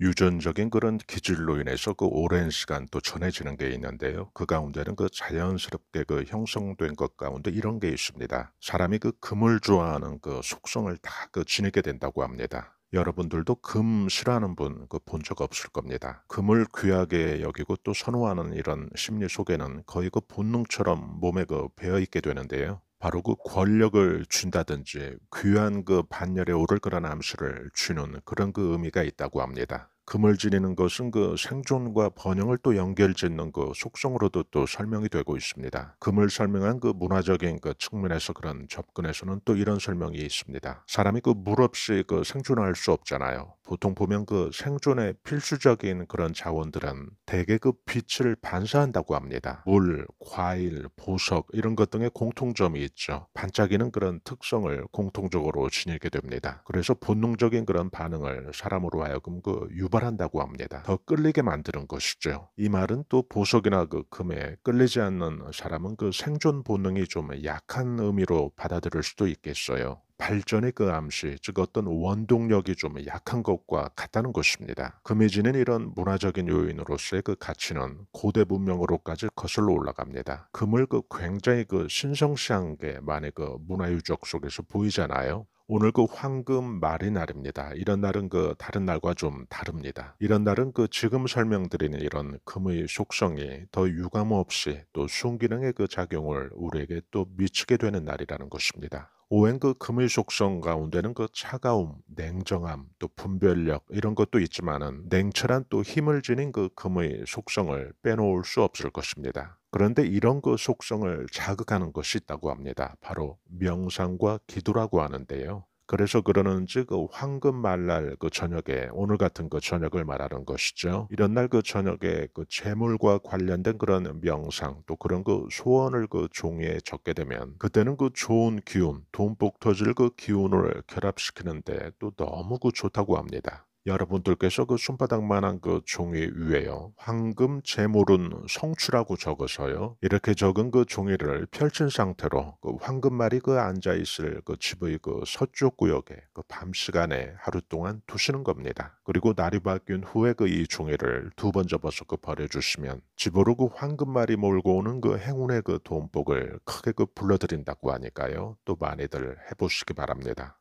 유전적인 그런 기질로 인해서 그 오랜 시간 또 전해지는 게 있는데요. 그 가운데는 그 자연스럽게 그 형성된 것 가운데 이런 게 있습니다. 사람이 그 금을 좋아하는 그 속성을 다 그 지니게 된다고 합니다. 여러분들도 금 싫어하는 분 그 본 적 없을 겁니다. 금을 귀하게 여기고 또 선호하는 이런 심리 속에는 거의 그 본능처럼 몸에 그 배어 있게 되는데요. 바로 그 권력을 준다든지 귀한 그 반열에 오를 거라는 암시를 주는 그런 그 의미가 있다고 합니다. 금을 지니는 것은 그 생존과 번영을 또 연결짓는 그 속성으로도 또 설명이 되고 있습니다. 금을 설명한 그 문화적인 그 측면에서 그런 접근에서는 또 이런 설명이 있습니다. 사람이 그 물 없이 그 생존할 수 없잖아요. 보통 보면 그 생존의 필수적인 그런 자원들은 대개 그 빛을 반사한다고 합니다. 물, 과일, 보석 이런 것 등의 공통점이 있죠. 반짝이는 그런 특성을 공통적으로 지니게 됩니다. 그래서 본능적인 그런 반응을 사람으로 하여금 그 유발 고발한다고 합니다. 더 끌리게 만드는 것이죠. 이 말은 또 보석이나 그 금에 끌리지 않는 사람은 그 생존 본능이 좀 약한 의미로 받아들일 수도 있겠어요. 발전의 그 암시, 즉 어떤 원동력이 좀 약한 것과 같다는 것입니다. 금해지는 이런 문화적인 요인으로서의 그 가치는 고대 문명으로까지 거슬러 올라갑니다. 금을 그 굉장히 그 신성시한 게만약그 문화유적 속에서 보이잖아요. 오늘 그 황금 말의 날입니다. 이런 날은 그 다른 날과 좀 다릅니다. 이런 날은 그 지금 설명드리는 이런 금의 속성이 더 유감없이 또 순기능의 그 작용을 우리에게 또 미치게 되는 날이라는 것입니다. 오행 그 금의 속성 가운데는 그 차가움, 냉정함, 또 분별력 이런 것도 있지만은 냉철한 또 힘을 지닌 그 금의 속성을 빼놓을 수 없을 것입니다. 그런데 이런 그 속성을 자극하는 것이 있다고 합니다. 바로 명상과 기도라고 하는데요. 그래서 그러는지그 황금 말날 그 저녁에 오늘 같은 그 저녁을 말하는 것이죠. 이런 날 그 저녁에 그 재물과 관련된 그런 명상 또 그런 그 소원을 그 종이에 적게 되면 그때는 그 좋은 기운, 돈복 터질 그 기운을 결합시키는데 또 너무 그 좋다고 합니다. 여러분들께서 그 손바닥만한 그 종이 위에요. 황금 재물은 성추라고 적어서요. 이렇게 적은 그 종이를 펼친 상태로 그 황금말이 그 앉아 있을 그 집의 그 서쪽 구역에 그 밤 시간에 하루 동안 두시는 겁니다. 그리고 날이 바뀐 후에 그 이 종이를 두 번 접어서 그 버려주시면 집으로 그 황금말이 몰고 오는 그 행운의 그 돈복을 크게 그 불러들인다고 하니까요. 또 많이들 해보시기 바랍니다.